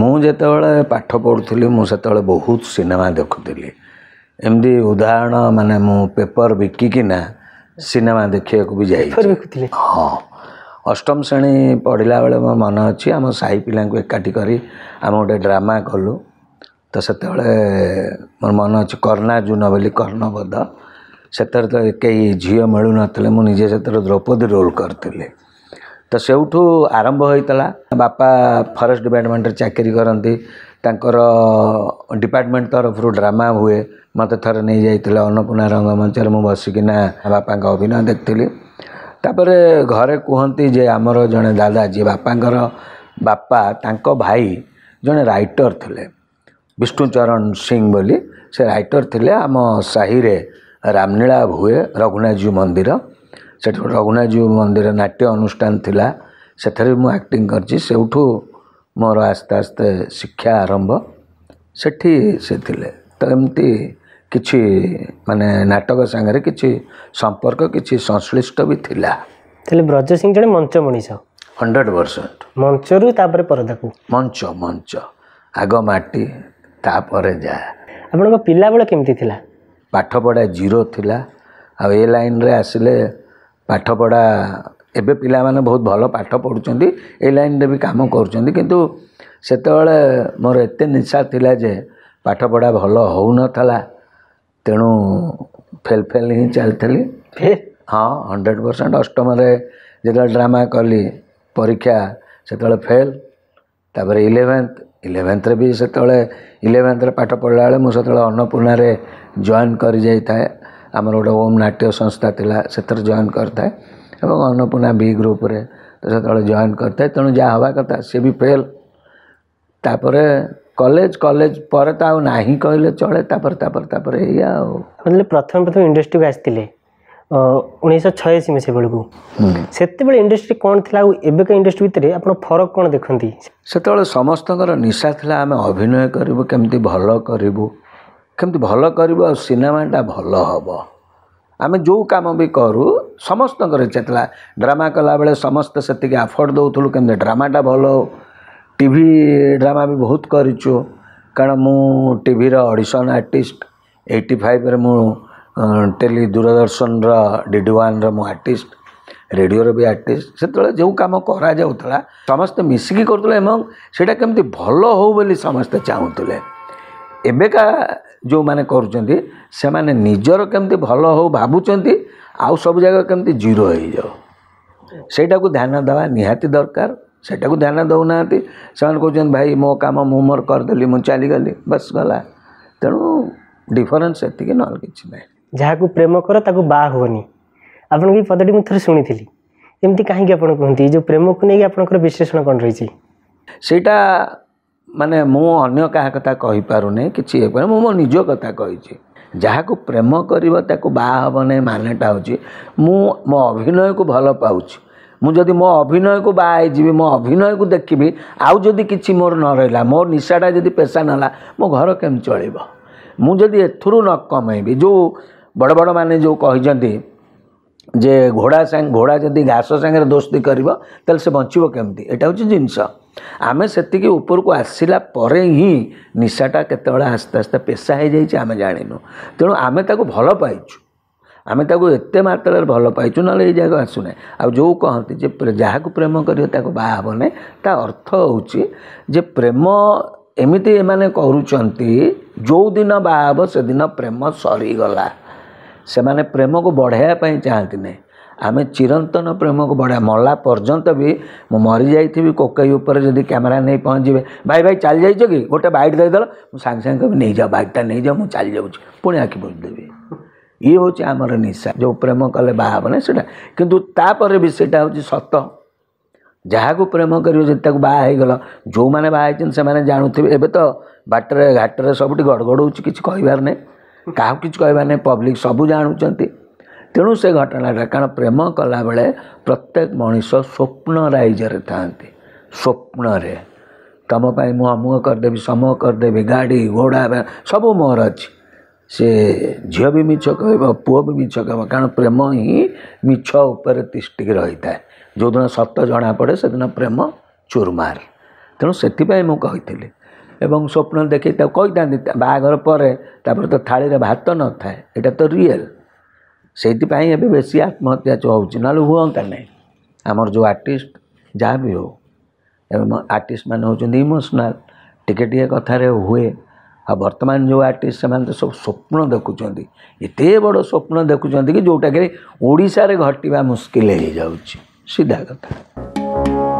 ମୁଁ ଯେତେବେଳେ ପାଠ ପଢ଼ୁଥିଲି ମୁଁ ସେତେବେଳେ ବହୁତ ସିନେମା ଦେଖୁଥିଲି ଏମିତି ଉଦାହରଣ ମାନେ ମୁଁ ପେପର୍ ବିକିକିନା ସିନେମା ଦେଖିବାକୁ ବି ଯାଇ ଦେଖୁଥିଲି ହଁ ଅଷ୍ଟମ ଶ୍ରେଣୀ ପଢ଼ିଲା ବେଳେ ମୋ ମନେ ଅଛି ଆମ ସାହି ପିଲାଙ୍କୁ ଏକାଠି କରି ଆମେ ଗୋଟେ ଡ୍ରାମା କଲୁ ତ ସେତେବେଳେ ମୋର ମନେ ଅଛି କର୍ଣ୍ଣାର୍ଜୁନ ବୋଲି କର୍ଣ୍ଣବଧ ସେତେବେଳେ ତ କେହି ଝିଅ ମିଳୁନଥିଲେ ମୁଁ ନିଜେ ସେଥିରେ ଦ୍ରୌପଦୀ ରୋଲ୍ କରିଥିଲି ତ ସେଉଠୁ ଆରମ୍ଭ ହୋଇଥିଲା ବାପା ଫରେଷ୍ଟ ଡିପାର୍ଟମେଣ୍ଟରେ ଚାକିରି କରନ୍ତି ତାଙ୍କର ଡିପାର୍ଟମେଣ୍ଟ ତରଫରୁ ଡ୍ରାମା ହୁଏ ମୋତେ ଥରେ ନେଇଯାଇଥିଲେ ଅନ୍ନପୂର୍ଣ୍ଣା ରଙ୍ଗମଞ୍ଚରେ ମୁଁ ବସିକିନା ବାପାଙ୍କ ଅଭିନୟ ଦେଖିଥିଲି ତାପରେ ଘରେ କୁହନ୍ତି ଯେ ଆମର ଜଣେ ଦାଦା ଯିଏ ବାପାଙ୍କର ବାପା ତାଙ୍କ ଭାଇ ଜଣେ ରାଇଟର ଥିଲେ ବିଷ୍ଣୁଚରଣ ସିଂ ବୋଲି ସେ ରାଇଟର ଥିଲେ ଆମ ସାହିରେ ରାମଲୀଳା ହୁଏ ରଘୁନାଥଜୀ ମନ୍ଦିର ସେଠି ଗୋଟେ ଅଗ୍ନାଜୀବ ମନ୍ଦିର ନାଟ୍ୟ ଅନୁଷ୍ଠାନ ଥିଲା ସେଥିରେ ମୁଁ ଆକ୍ଟିଂ କରିଛି ସେଉଠୁ ମୋର ଆସ୍ତେ ଆସ୍ତେ ଶିକ୍ଷା ଆରମ୍ଭ ସେଠି ସେ ଥିଲେ ତ ଏମିତି କିଛି ମାନେ ନାଟକ ସାଙ୍ଗରେ କିଛି ସମ୍ପର୍କ କିଛି ସଂଶ୍ଳିଷ୍ଟ ବି ଥିଲା ତାହେଲେ ବ୍ରଜ ସିଂ ଜଣେ ମଞ୍ଚ ମଣିଷ ହଣ୍ଡ୍ରେଡ଼ ପରସେଣ୍ଟ ମଞ୍ଚରୁ ତାପରେ ପରଦାକୁ ମଞ୍ଚ ମଞ୍ଚ ଆଗ ମାଟି ତାପରେ ଯା ଆପଣଙ୍କ ପିଲାବେଳେ କେମିତି ଥିଲା ପାଠପଢ଼ା ଜିରୋ ଥିଲା ଆଉ ଏ ଲାଇନ୍ରେ ଆସିଲେ ପାଠପଢ଼ା ଏବେ ପିଲାମାନେ ବହୁତ ଭଲ ପାଠ ପଢ଼ୁଛନ୍ତି ଏଇ ଲାଇନ୍ରେ ବି କାମ କରୁଛନ୍ତି କିନ୍ତୁ ସେତେବେଳେ ମୋର ଏତେ ନିଶା ଥିଲା ଯେ ପାଠପଢ଼ା ଭଲ ହେଉନଥିଲା ତେଣୁ ଫେଲ୍ ଫେଲ୍ ହିଁ ଚାଲିଥିଲି ହଁ ହଣ୍ଡ୍ରେଡ଼ ପରସେଣ୍ଟ ଅଷ୍ଟମରେ ଯେତେବେଳେ ଡ୍ରାମା କଲି ପରୀକ୍ଷା ସେତେବେଳେ ଫେଲ୍ ତାପରେ ଇଲେଭେନ୍ଥ ଇଲେଭେନ୍ଥରେ ବି ସେତେବେଳେ ଇଲେଭେନ୍ଥରେ ପାଠ ପଢ଼ିଲା ବେଳେ ମୁଁ ସେତେବେଳେ ଅନ୍ନପୂର୍ଣ୍ଣାରେ ଜଏନ୍ କରିଯାଇଥାଏ आमर गोटे ओम नाट्य संस्था था से जॉन करता है अन्नपूर्णा बी ग्रुप तो से जॉन करता है तेणु जहाँ हवा कथा सी भी फेल तापर कलेज कलेज पर तो ना ही कहले चले प्रथम प्रथम इंडस्ट्री को आसते उन्नीस छयाशी मसीह इंडस्ट्री कौन थी एब इंडस्ट्री भितर आप फरक कौन देखती से समस्त निशा था आम अभिनय करूँ केमती भल करूँ କେମିତି ଭଲ କରିବୁ ଆଉ ସିନେମାଟା ଭଲ ହେବ ଆମେ ଯେଉଁ କାମ ବି କରୁ ସମସ୍ତଙ୍କର ଇଚ୍ଛା ଥିଲା ଡ୍ରାମା କଲାବେଳେ ସମସ୍ତେ ସେତିକି ଆଫୋର୍ଡ଼ ଦେଉଥିଲୁ କେମିତି ଡ୍ରାମାଟା ଭଲ ହେଉ ଟିଭି ଡ୍ରାମା ବି ବହୁତ କରିଛୁ କାରଣ ମୁଁ ଟିଭିର ଅଡ଼ିସନ୍ ଆର୍ଟିଷ୍ଟ ଏଇଟି ଫାଇଭ୍ରେ ମୁଁ ଟେଲି ଦୂରଦର୍ଶନର ଡି ଡି ୱାନ୍ର ମୁଁ ଆର୍ଟିଷ୍ଟ ରେଡ଼ିଓର ବି ଆର୍ଟିଷ୍ଟ ସେତେବେଳେ ଯେଉଁ କାମ କରାଯାଉଥିଲା ସମସ୍ତେ ମିଶିକି କରୁଥିଲେ ଏବଂ ସେଇଟା କେମିତି ଭଲ ହେଉ ବୋଲି ସମସ୍ତେ ଚାହୁଁଥିଲେ ଏବେକା जो मैंने करजर केमती भल हो भावुंट आ सब जगह केमती जीरो सेटा को ध्यान दवा निहाती दरकार से ध्यान दौना से भाई मो कम मु मोर करदेली मुझे चलीगली बस गला तेणु डिफरेन्स ये ना कि ना जहाँ को प्रेम कर बाहनी आपण की पदटी मुझे थोड़े शुणी थी एमती कहीं आपंती जो प्रेम को नहीं आप विश्लेषण कौन रही सेटा ମାନେ ମୁଁ ଅନ୍ୟ କାହା କଥା କହିପାରୁନି କିଛି ହେଇପାରୁନି ମୁଁ ମୋ ନିଜ କଥା କହିଛି ଯାହାକୁ ପ୍ରେମ କରିବ ତାକୁ ବାହା ହେବ ନାହିଁ ମାନେଟା ହେଉଛି ମୁଁ ମୋ ଅଭିନୟକୁ ଭଲ ପାଉଛି ମୁଁ ଯଦି ମୋ ଅଭିନୟକୁ ବାହା ହେଇଯିବି ମୋ ଅଭିନୟକୁ ଦେଖିବି ଆଉ ଯଦି କିଛି ମୋର ନ ରହିଲା ମୋ ନିଶାଟା ଯଦି ପେଶା ନ ମୋ ଘର କେମିତି ଚଳିବ ମୁଁ ଯଦି ଏଥିରୁ ନ କମେଇବି ଯେଉଁ ବଡ଼ ବଡ଼ମାନେ ଯେଉଁ କହିଛନ୍ତି ଯେ ଘୋଡ଼ା ସାଙ୍ଗେ ଘୋଡ଼ା ଯଦି ଘାସ ସାଙ୍ଗରେ ଦୋସ୍ତି କରିବ ତାହେଲେ ସେ ବଞ୍ଚିବ କେମିତି ଏଇଟା ହେଉଛି ଜିନିଷ ଆମେ ସେତିକି ଉପରକୁ ଆସିଲା ପରେ ହିଁ ନିଶାଟା କେତେବେଳେ ଆସ୍ତେ ଆସ୍ତେ ପେଶା ହେଇଯାଇଛି ଆମେ ଜାଣିନୁ ତେଣୁ ଆମେ ତାକୁ ଭଲ ପାଇଛୁ ଆମେ ତାକୁ ଏତେ ମାତ୍ରାରେ ଭଲ ପାଇଛୁ ନହେଲେ ଏଇ ଜାଗାକୁ ଆସୁନାହିଁ ଆଉ ଯେଉଁ କହନ୍ତି ଯେ ଯାହାକୁ ପ୍ରେମ କରିବ ତାକୁ ବାହା ହେବ ନାହିଁ ତା ଅର୍ଥ ହେଉଛି ଯେ ପ୍ରେମ ଏମିତି ଏମାନେ କରୁଛନ୍ତି ଯେଉଁଦିନ ବାହା ହେବ ସେଦିନ ପ୍ରେମ ସରିଗଲା से मैंने प्रेम को बढ़ावाई चाहती ना आम चिरंतन प्रेम को बढ़ा मला पर्यत भी मु मरी जा कोकई उपर जब कैमेरा नहीं पहुँचे भाई भाई चल जाइ कि गोटे बैट देदेल मुझे सांग नहीं जाओ बैटा नहीं जाओ मुझे जाऊँ पुणी आखि बुझदेवि ये हूँ आमर निशा जो प्रेम कले बाहबना से कितुतापर सत जहाँ को प्रेम करागल जो मैंने बाहर से जानू तो बाटर घाटर सब गड़गड़ कि कहबार नहीं କାହାକୁ କିଛି କହିବା ନାହିଁ ପବ୍ଲିକ ସବୁ ଜାଣୁଛନ୍ତି ତେଣୁ ସେ ଘଟଣାଟା କାରଣ ପ୍ରେମ କଲାବେଳେ ପ୍ରତ୍ୟେକ ମଣିଷ ସ୍ୱପ୍ନ ରାଇଜରେ ଥାଆନ୍ତି ସ୍ୱପ୍ନରେ ତୁମ ପାଇଁ ମୁଁ ଅମୁକ କରିଦେବି ସମୁହ କରିଦେବି ଗାଡ଼ି ଘୋଡ଼ା ସବୁ ମୋର ଅଛି ସେ ଝିଅ ବି ମିଛ କହିବ ପୁଅ ବି ମିଛ କହିବ କାରଣ ପ୍ରେମ ହିଁ ମିଛ ଉପରେ ତିଷ୍ଠିକି ରହିଥାଏ ଯେଉଁଦିନ ସତ ଜଣାପଡ଼େ ସେଦିନ ପ୍ରେମ ଚୁରମାର ତେଣୁ ସେଥିପାଇଁ ମୁଁ କହିଥିଲି ଏବଂ ସ୍ୱପ୍ନ ଦେଖି ତାକୁ କହିଥାନ୍ତି ବାହାଘର ପରେ ତାପରେ ତ ଥାଳିରେ ଭାତ ନଥାଏ ଏଇଟା ତ ରିଏଲ୍ ସେଇଥିପାଇଁ ଏବେ ବେଶୀ ଆତ୍ମହତ୍ୟା ହେଉଛି ନହେଲେ ହୁଅନ୍ତା ନାହିଁ ଆମର ଯେଉଁ ଆର୍ଟିଷ୍ଟ ଯାହା ବି ହେଉ ଏବଂ ଆର୍ଟିଷ୍ଟମାନେ ହେଉଛନ୍ତି ଇମୋସନାଲ୍ ଟିକେ ଟିକେ କଥାରେ ହୁଏ ଆଉ ବର୍ତ୍ତମାନ ଯେଉଁ ଆର୍ଟିଷ୍ଟ ସେମାନେ ତ ସବୁ ସ୍ୱପ୍ନ ଦେଖୁଛନ୍ତି ଏତେ ବଡ଼ ସ୍ୱପ୍ନ ଦେଖୁଛନ୍ତି କି ଯେଉଁଟାକି ଓଡ଼ିଶାରେ ଘଟିବା ମୁସ୍କିଲ ହେଇଯାଉଛି ସିଧା କଥା